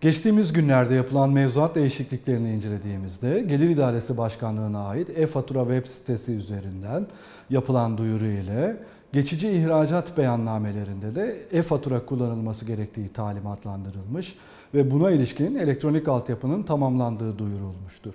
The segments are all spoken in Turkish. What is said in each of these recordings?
Geçtiğimiz günlerde yapılan mevzuat değişikliklerini incelediğimizde Gelir İdaresi Başkanlığı'na ait e-fatura web sitesi üzerinden yapılan duyuru ile geçici ihracat beyannamelerinde de e-fatura kullanılması gerektiği talimatlandırılmış ve buna ilişkin elektronik altyapının tamamlandığı duyurulmuştur.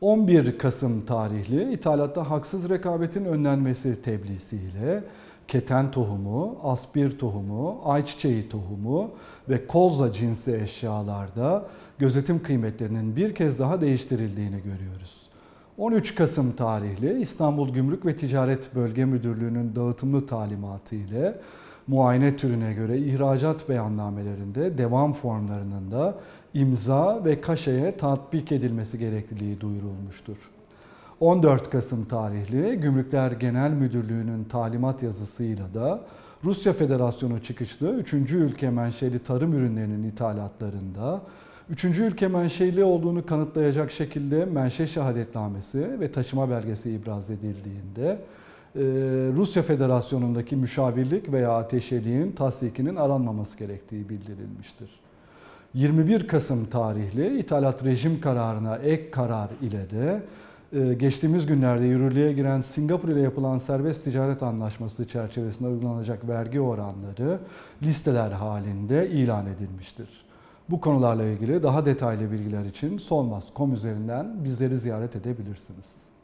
11 Kasım tarihli ithalatta haksız rekabetin önlenmesi tebliğsiyle keten tohumu, aspir tohumu, ayçiçeği tohumu ve kolza cinsi eşyalarda gözetim kıymetlerinin bir kez daha değiştirildiğini görüyoruz. 13 Kasım tarihli İstanbul Gümrük ve Ticaret Bölge Müdürlüğü'nün dağıtımlı talimatı ile muayene türüne göre ihracat beyannamelerinde devam formlarının da imza ve kaşeye tatbik edilmesi gerekliliği duyurulmuştur. 14 Kasım tarihli Gümrükler Genel Müdürlüğü'nün talimat yazısıyla da Rusya Federasyonu çıkışlı 3. ülke menşeli tarım ürünlerinin ithalatlarında 3. ülke menşeli olduğunu kanıtlayacak şekilde menşe şehadetnamesi ve taşıma belgesi ibraz edildiğinde e, Rusya Federasyonu'ndaki müşavirlik veya ateşeliğin tasdikinin aranmaması gerektiği bildirilmiştir. 21 Kasım tarihli ithalat rejim kararına ek karar ile de ee, geçtiğimiz günlerde yürürlüğe giren Singapur ile yapılan serbest ticaret anlaşması çerçevesinde uygulanacak vergi oranları listeler halinde ilan edilmiştir. Bu konularla ilgili daha detaylı bilgiler için Solmaz.com üzerinden bizleri ziyaret edebilirsiniz.